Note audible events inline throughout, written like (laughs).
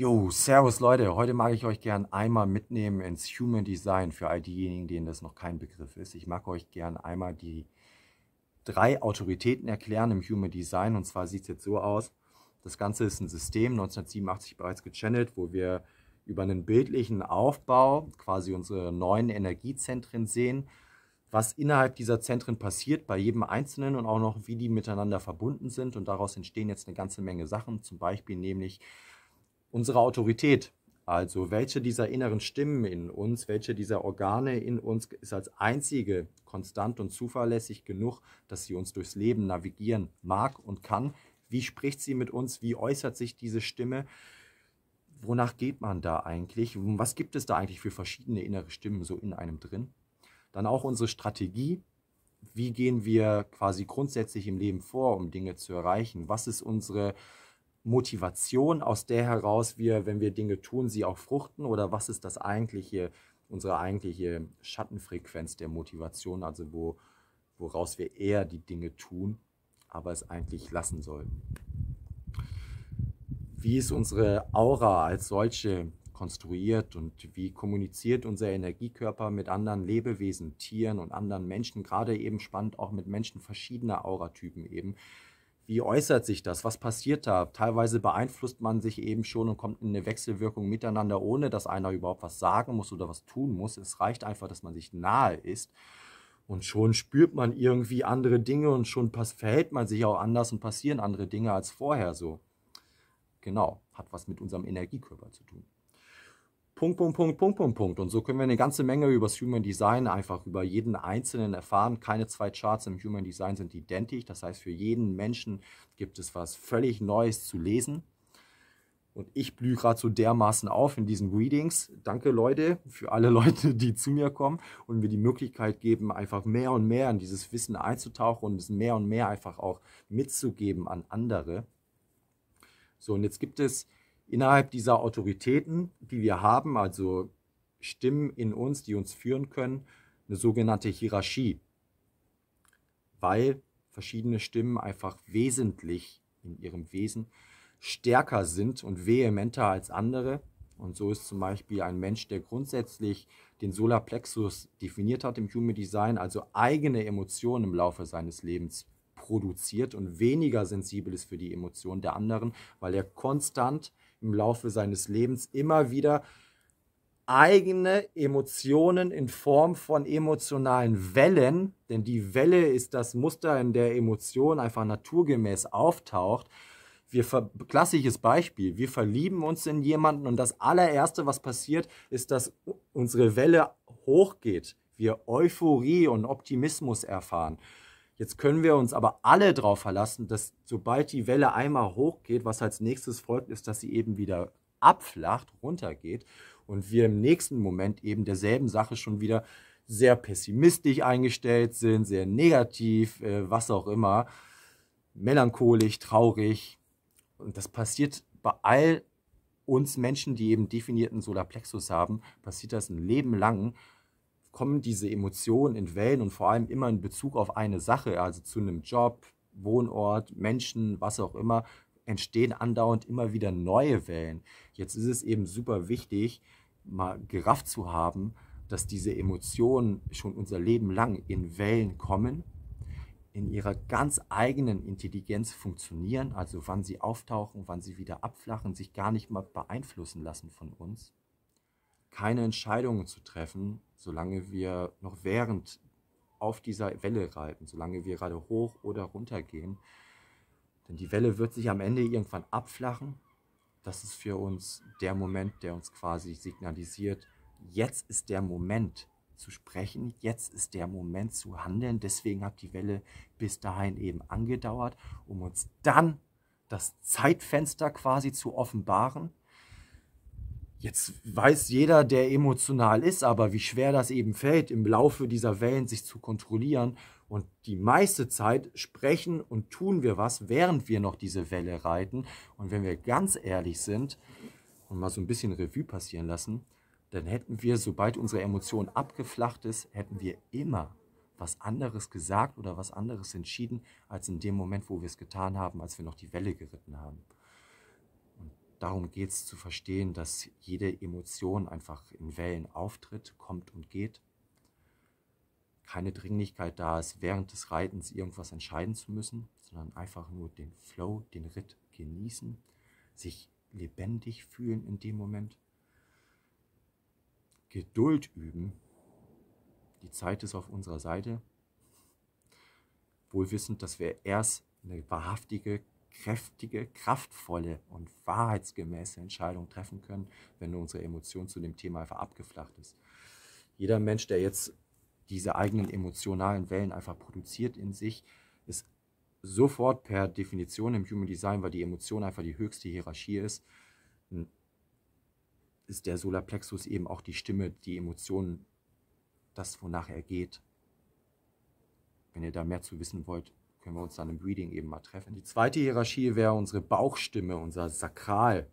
Jo, servus Leute, heute mag ich euch gern einmal mitnehmen ins Human Design für all diejenigen, denen das noch kein Begriff ist. Ich mag euch gern einmal die drei Autoritäten erklären im Human Design und zwar sieht es jetzt so aus, das Ganze ist ein System, 1987 bereits gechannelt, wo wir über einen bildlichen Aufbau quasi unsere neuen Energiezentren sehen, was innerhalb dieser Zentren passiert bei jedem Einzelnen und auch noch, wie die miteinander verbunden sind und daraus entstehen jetzt eine ganze Menge Sachen, zum Beispiel nämlich unsere Autorität. Also welche dieser inneren Stimmen in uns, welche dieser Organe in uns ist als einzige konstant und zuverlässig genug, dass sie uns durchs Leben navigieren mag und kann. Wie spricht sie mit uns? Wie äußert sich diese Stimme? Wonach geht man da eigentlich? Was gibt es da eigentlich für verschiedene innere Stimmen so in einem drin? Dann auch unsere Strategie, wie gehen wir quasi grundsätzlich im Leben vor, um Dinge zu erreichen? Was ist unsere Motivation, aus der heraus wir, wenn wir Dinge tun, sie auch fruchten? Oder was ist das eigentliche, unsere eigentliche Schattenfrequenz der Motivation, also wo, woraus wir eher die Dinge tun, aber es eigentlich lassen sollten? Wie ist unsere Aura als solche konstruiert und wie kommuniziert unser Energiekörper mit anderen Lebewesen, Tieren und anderen Menschen, gerade eben spannend auch mit Menschen verschiedener Auratypen eben. Wie äußert sich das? Was passiert da? Teilweise beeinflusst man sich eben schon und kommt in eine Wechselwirkung miteinander, ohne dass einer überhaupt was sagen muss oder was tun muss. Es reicht einfach, dass man sich nahe ist. Und schon spürt man irgendwie andere Dinge und schon verhält man sich auch anders und passieren andere Dinge als vorher so. Genau, hat was mit unserem Energiekörper zu tun. Punkt, Punkt, Punkt, Punkt, Punkt, Punkt. Und so können wir eine ganze Menge über das Human Design einfach über jeden Einzelnen erfahren. Keine zwei Charts im Human Design sind identisch. Das heißt, für jeden Menschen gibt es was völlig Neues zu lesen. Und ich blühe gerade so dermaßen auf in diesen Readings. Danke, Leute, für alle (laughs) Leute, die zu mir kommen und mir die Möglichkeit geben, einfach mehr und mehr in dieses Wissen einzutauchen und es mehr und mehr einfach auch mitzugeben an andere. So, und jetzt gibt es Innerhalb dieser Autoritäten, die wir haben, also Stimmen in uns, die uns führen können, eine sogenannte Hierarchie, weil verschiedene Stimmen einfach wesentlich in ihrem Wesen stärker sind und vehementer als andere. Und so ist zum Beispiel ein Mensch, der grundsätzlich den Solarplexus definiert hat im Human Design, also eigene Emotionen im Laufe seines Lebens produziert und weniger sensibel ist für die Emotionen der anderen, weil er konstant im Laufe seines Lebens immer wieder eigene Emotionen in Form von emotionalen Wellen, denn die Welle ist das Muster, in der Emotion einfach naturgemäß auftaucht. Wir klassisches Beispiel, wir verlieben uns in jemanden und das allererste, was passiert, ist, dass unsere Welle hochgeht, wir Euphorie und Optimismus erfahren. Jetzt können wir uns aber alle darauf verlassen, dass sobald die Welle einmal hochgeht, was als nächstes folgt, ist, dass sie eben wieder abflacht, runtergeht und wir im nächsten Moment eben derselben Sache schon wieder sehr pessimistisch eingestellt sind, sehr negativ, äh, was auch immer, melancholisch, traurig. Und das passiert bei all uns Menschen, die eben definierten Solarplexus haben, passiert das ein Leben lang kommen diese Emotionen in Wellen und vor allem immer in Bezug auf eine Sache, also zu einem Job, Wohnort, Menschen, was auch immer, entstehen andauernd immer wieder neue Wellen. Jetzt ist es eben super wichtig, mal gerafft zu haben, dass diese Emotionen schon unser Leben lang in Wellen kommen, in ihrer ganz eigenen Intelligenz funktionieren, also wann sie auftauchen, wann sie wieder abflachen, sich gar nicht mal beeinflussen lassen von uns keine Entscheidungen zu treffen, solange wir noch während auf dieser Welle reiten, solange wir gerade hoch oder runter gehen. Denn die Welle wird sich am Ende irgendwann abflachen. Das ist für uns der Moment, der uns quasi signalisiert, jetzt ist der Moment zu sprechen, jetzt ist der Moment zu handeln. Deswegen hat die Welle bis dahin eben angedauert, um uns dann das Zeitfenster quasi zu offenbaren, Jetzt weiß jeder, der emotional ist, aber wie schwer das eben fällt, im Laufe dieser Wellen sich zu kontrollieren. Und die meiste Zeit sprechen und tun wir was, während wir noch diese Welle reiten. Und wenn wir ganz ehrlich sind und mal so ein bisschen Revue passieren lassen, dann hätten wir, sobald unsere Emotion abgeflacht ist, hätten wir immer was anderes gesagt oder was anderes entschieden, als in dem Moment, wo wir es getan haben, als wir noch die Welle geritten haben. Darum geht es zu verstehen, dass jede Emotion einfach in Wellen auftritt, kommt und geht. Keine Dringlichkeit da ist, während des Reitens irgendwas entscheiden zu müssen, sondern einfach nur den Flow, den Ritt genießen, sich lebendig fühlen in dem Moment. Geduld üben. Die Zeit ist auf unserer Seite. Wohl wissend, dass wir erst eine wahrhaftige kräftige, kraftvolle und wahrheitsgemäße Entscheidung treffen können, wenn unsere Emotion zu dem Thema einfach abgeflacht ist. Jeder Mensch, der jetzt diese eigenen emotionalen Wellen einfach produziert in sich, ist sofort per Definition im Human Design, weil die Emotion einfach die höchste Hierarchie ist, ist der Solarplexus eben auch die Stimme, die Emotionen, das, wonach er geht. Wenn ihr da mehr zu wissen wollt, können wir uns dann im Breeding eben mal treffen. Die zweite Hierarchie wäre unsere Bauchstimme, unser Sakral.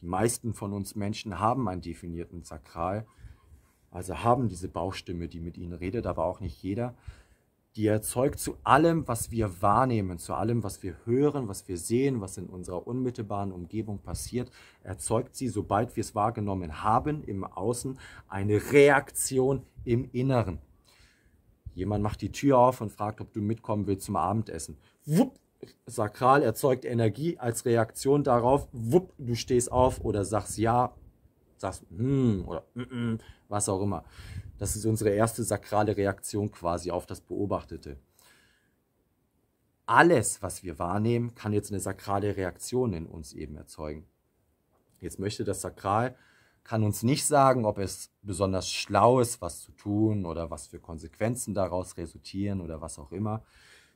Die meisten von uns Menschen haben einen definierten Sakral, also haben diese Bauchstimme, die mit ihnen redet, aber auch nicht jeder. Die erzeugt zu allem, was wir wahrnehmen, zu allem, was wir hören, was wir sehen, was in unserer unmittelbaren Umgebung passiert, erzeugt sie, sobald wir es wahrgenommen haben, im Außen eine Reaktion im Inneren. Jemand macht die Tür auf und fragt, ob du mitkommen willst zum Abendessen. Wupp, sakral erzeugt Energie als Reaktion darauf. Wupp, du stehst auf oder sagst ja, sagst hm oder mm -mm, was auch immer. Das ist unsere erste sakrale Reaktion quasi auf das Beobachtete. Alles, was wir wahrnehmen, kann jetzt eine sakrale Reaktion in uns eben erzeugen. Jetzt möchte das Sakral kann uns nicht sagen, ob es besonders schlau ist, was zu tun oder was für Konsequenzen daraus resultieren oder was auch immer.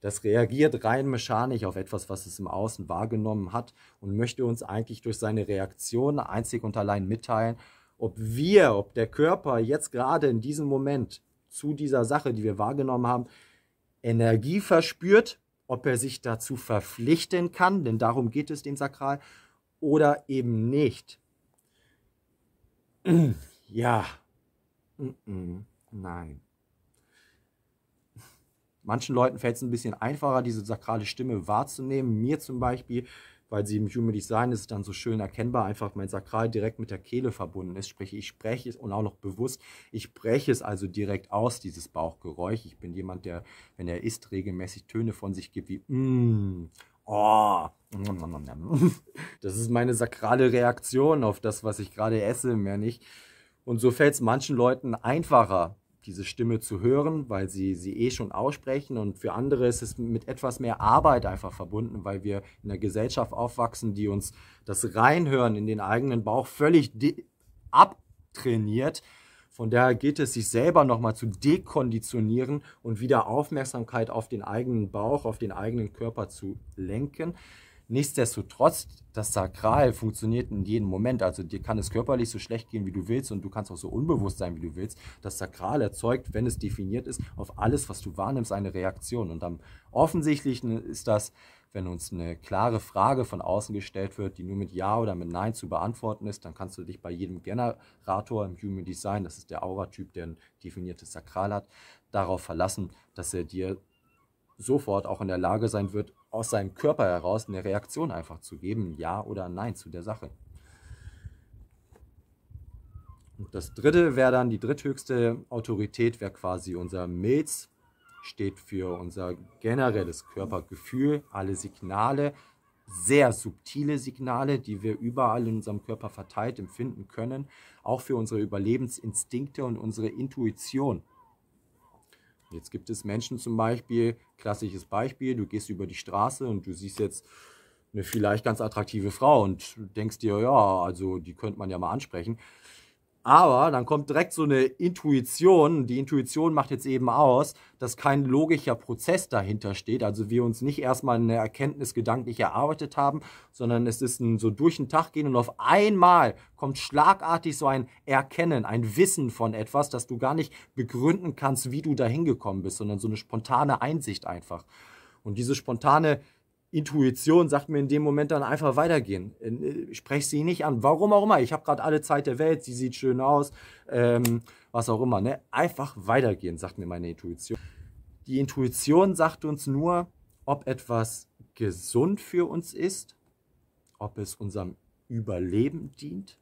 Das reagiert rein mechanisch auf etwas, was es im Außen wahrgenommen hat und möchte uns eigentlich durch seine Reaktion einzig und allein mitteilen, ob wir, ob der Körper jetzt gerade in diesem Moment zu dieser Sache, die wir wahrgenommen haben, Energie verspürt, ob er sich dazu verpflichten kann, denn darum geht es dem Sakral, oder eben nicht. Ja. Nein. Manchen Leuten fällt es ein bisschen einfacher, diese sakrale Stimme wahrzunehmen. Mir zum Beispiel, weil sie im Human Design ist dann so schön erkennbar, einfach mein Sakral direkt mit der Kehle verbunden ist. Sprich, ich spreche es und auch noch bewusst, ich breche es also direkt aus, dieses Bauchgeräusch. Ich bin jemand, der, wenn er isst, regelmäßig Töne von sich gibt wie mm oh, das ist meine sakrale Reaktion auf das, was ich gerade esse, mehr nicht. Und so fällt es manchen Leuten einfacher, diese Stimme zu hören, weil sie sie eh schon aussprechen. Und für andere ist es mit etwas mehr Arbeit einfach verbunden, weil wir in einer Gesellschaft aufwachsen, die uns das Reinhören in den eigenen Bauch völlig abtrainiert. Von daher geht es, sich selber nochmal zu dekonditionieren und wieder Aufmerksamkeit auf den eigenen Bauch, auf den eigenen Körper zu lenken. Nichtsdestotrotz, das Sakral funktioniert in jedem Moment. Also dir kann es körperlich so schlecht gehen, wie du willst und du kannst auch so unbewusst sein, wie du willst. Das Sakral erzeugt, wenn es definiert ist, auf alles, was du wahrnimmst, eine Reaktion. Und am offensichtlichsten ist das, wenn uns eine klare Frage von außen gestellt wird, die nur mit Ja oder mit Nein zu beantworten ist, dann kannst du dich bei jedem Generator im Human Design, das ist der Aura-Typ, der ein definiertes Sakral hat, darauf verlassen, dass er dir sofort auch in der Lage sein wird, aus seinem Körper heraus eine Reaktion einfach zu geben, ja oder nein zu der Sache. Und das dritte wäre dann die dritthöchste Autorität, wäre quasi unser Milz, steht für unser generelles Körpergefühl, alle Signale, sehr subtile Signale, die wir überall in unserem Körper verteilt empfinden können, auch für unsere Überlebensinstinkte und unsere Intuition. Jetzt gibt es Menschen zum Beispiel, klassisches Beispiel, du gehst über die Straße und du siehst jetzt eine vielleicht ganz attraktive Frau und denkst dir, ja, also die könnte man ja mal ansprechen. Aber dann kommt direkt so eine Intuition. Die Intuition macht jetzt eben aus, dass kein logischer Prozess dahinter steht. Also wir uns nicht erstmal eine Erkenntnis gedanklich erarbeitet haben, sondern es ist ein so durch den Tag gehen und auf einmal kommt schlagartig so ein Erkennen, ein Wissen von etwas, das du gar nicht begründen kannst, wie du dahin gekommen bist, sondern so eine spontane Einsicht einfach. Und diese spontane Intuition sagt mir in dem Moment dann einfach weitergehen. Äh, spreche sie nicht an. Warum auch immer. Ich habe gerade alle Zeit der Welt, sie sieht schön aus, ähm, was auch immer. Ne? Einfach weitergehen, sagt mir meine Intuition. Die Intuition sagt uns nur, ob etwas gesund für uns ist, ob es unserem Überleben dient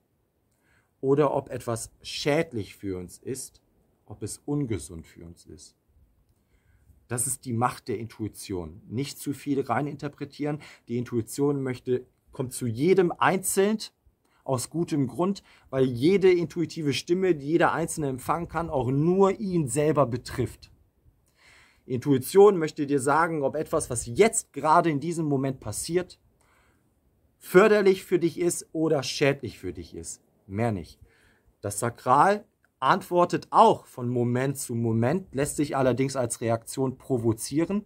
oder ob etwas schädlich für uns ist, ob es ungesund für uns ist. Das ist die Macht der Intuition. Nicht zu viel reininterpretieren. Die Intuition möchte, kommt zu jedem einzeln aus gutem Grund, weil jede intuitive Stimme, die jeder Einzelne empfangen kann, auch nur ihn selber betrifft. Intuition möchte dir sagen, ob etwas, was jetzt gerade in diesem Moment passiert, förderlich für dich ist oder schädlich für dich ist. Mehr nicht. Das Sakral antwortet auch von Moment zu Moment, lässt sich allerdings als Reaktion provozieren.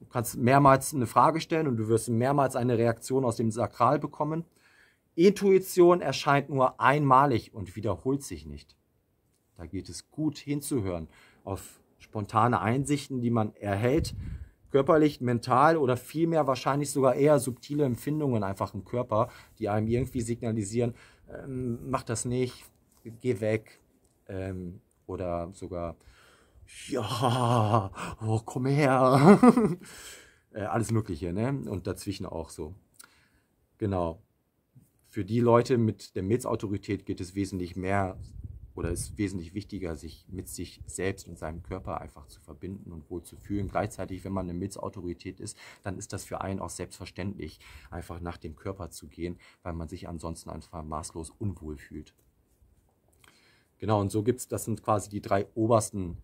Du kannst mehrmals eine Frage stellen und du wirst mehrmals eine Reaktion aus dem Sakral bekommen. Intuition erscheint nur einmalig und wiederholt sich nicht. Da geht es gut hinzuhören auf spontane Einsichten, die man erhält, körperlich, mental oder vielmehr wahrscheinlich sogar eher subtile Empfindungen einfach im Körper, die einem irgendwie signalisieren, ähm, mach das nicht, geh weg ähm, oder sogar ja, oh, komm her. (laughs) äh, alles Mögliche, ne? Und dazwischen auch so. Genau. Für die Leute mit der Milzautorität geht es wesentlich mehr oder ist wesentlich wichtiger, sich mit sich selbst und seinem Körper einfach zu verbinden und wohl zu fühlen. Gleichzeitig, wenn man eine Milzautorität ist, dann ist das für einen auch selbstverständlich, einfach nach dem Körper zu gehen, weil man sich ansonsten einfach maßlos unwohl fühlt. Genau, und so gibt es, das sind quasi die drei obersten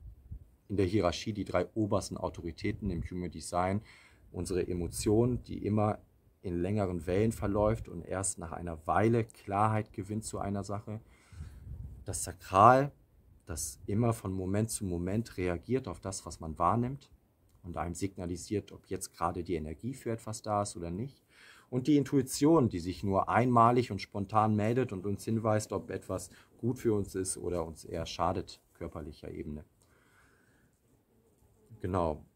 in der Hierarchie, die drei obersten Autoritäten im Human Design. Unsere Emotion, die immer in längeren Wellen verläuft und erst nach einer Weile Klarheit gewinnt zu einer Sache. Das Sakral, das immer von Moment zu Moment reagiert auf das, was man wahrnimmt und einem signalisiert, ob jetzt gerade die Energie für etwas da ist oder nicht und die Intuition, die sich nur einmalig und spontan meldet und uns hinweist, ob etwas gut für uns ist oder uns eher schadet, körperlicher Ebene. Genau.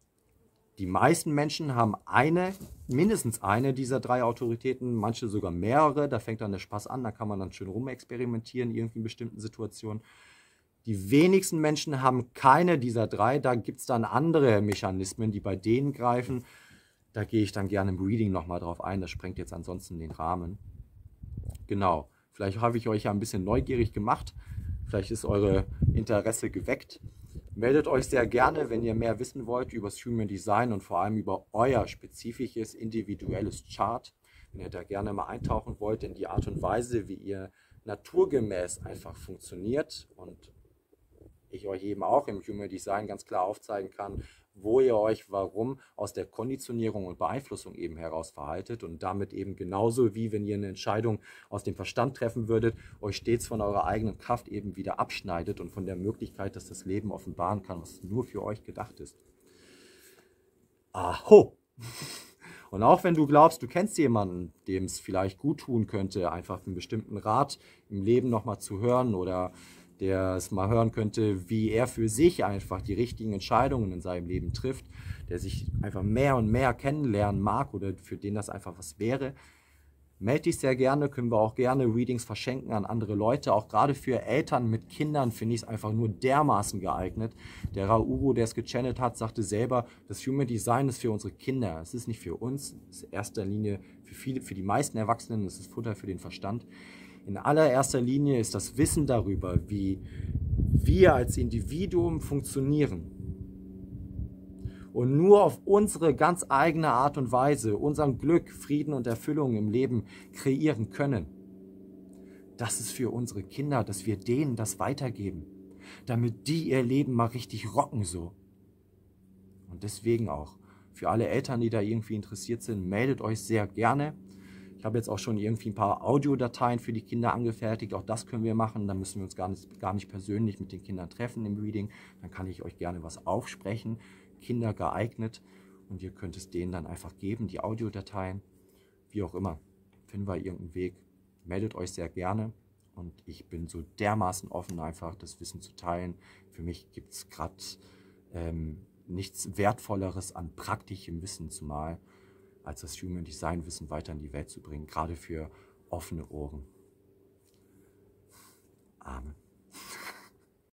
Die meisten Menschen haben eine, mindestens eine dieser drei Autoritäten, manche sogar mehrere. Da fängt dann der Spaß an, da kann man dann schön rumexperimentieren, irgendwie in bestimmten Situationen. Die wenigsten Menschen haben keine dieser drei. Da gibt es dann andere Mechanismen, die bei denen greifen. Da gehe ich dann gerne im Reading nochmal drauf ein. Das sprengt jetzt ansonsten den Rahmen. Genau. Vielleicht habe ich euch ja ein bisschen neugierig gemacht. Vielleicht ist eure Interesse geweckt. Meldet euch sehr gerne, wenn ihr mehr wissen wollt über das Human Design und vor allem über euer spezifisches individuelles Chart. Wenn ihr da gerne mal eintauchen wollt in die Art und Weise, wie ihr naturgemäß einfach funktioniert und ich euch eben auch im Human Design ganz klar aufzeigen kann, wo ihr euch warum aus der Konditionierung und Beeinflussung eben heraus verhaltet und damit eben genauso wie wenn ihr eine Entscheidung aus dem Verstand treffen würdet, euch stets von eurer eigenen Kraft eben wieder abschneidet und von der Möglichkeit, dass das Leben offenbaren kann, was nur für euch gedacht ist. Aho! (laughs) Und auch wenn du glaubst, du kennst jemanden, dem es vielleicht gut tun könnte, einfach einen bestimmten Rat im Leben nochmal zu hören oder der es mal hören könnte, wie er für sich einfach die richtigen Entscheidungen in seinem Leben trifft, der sich einfach mehr und mehr kennenlernen mag oder für den das einfach was wäre. Melde dich sehr gerne, können wir auch gerne Readings verschenken an andere Leute. Auch gerade für Eltern mit Kindern finde ich es einfach nur dermaßen geeignet. Der Rauro, der es gechannelt hat, sagte selber, das Human Design ist für unsere Kinder. Es ist nicht für uns, es ist in erster Linie für, viele, für die meisten Erwachsenen, es ist Futter für den Verstand. In allererster Linie ist das Wissen darüber, wie wir als Individuum funktionieren. Und nur auf unsere ganz eigene Art und Weise unseren Glück, Frieden und Erfüllung im Leben kreieren können. Das ist für unsere Kinder, dass wir denen das weitergeben, damit die ihr Leben mal richtig rocken so. Und deswegen auch für alle Eltern, die da irgendwie interessiert sind, meldet euch sehr gerne habe jetzt auch schon irgendwie ein paar Audiodateien für die Kinder angefertigt. Auch das können wir machen. Dann müssen wir uns gar nicht, gar nicht persönlich mit den Kindern treffen im Reading. Dann kann ich euch gerne was aufsprechen. Kinder geeignet. Und ihr könnt es denen dann einfach geben, die Audiodateien. Wie auch immer. Finden wir irgendeinen Weg. Meldet euch sehr gerne. Und ich bin so dermaßen offen, einfach das Wissen zu teilen. Für mich gibt es gerade ähm, nichts Wertvolleres an praktischem Wissen zumal als das Human Design Wissen weiter in die Welt zu bringen, gerade für offene Ohren. Amen.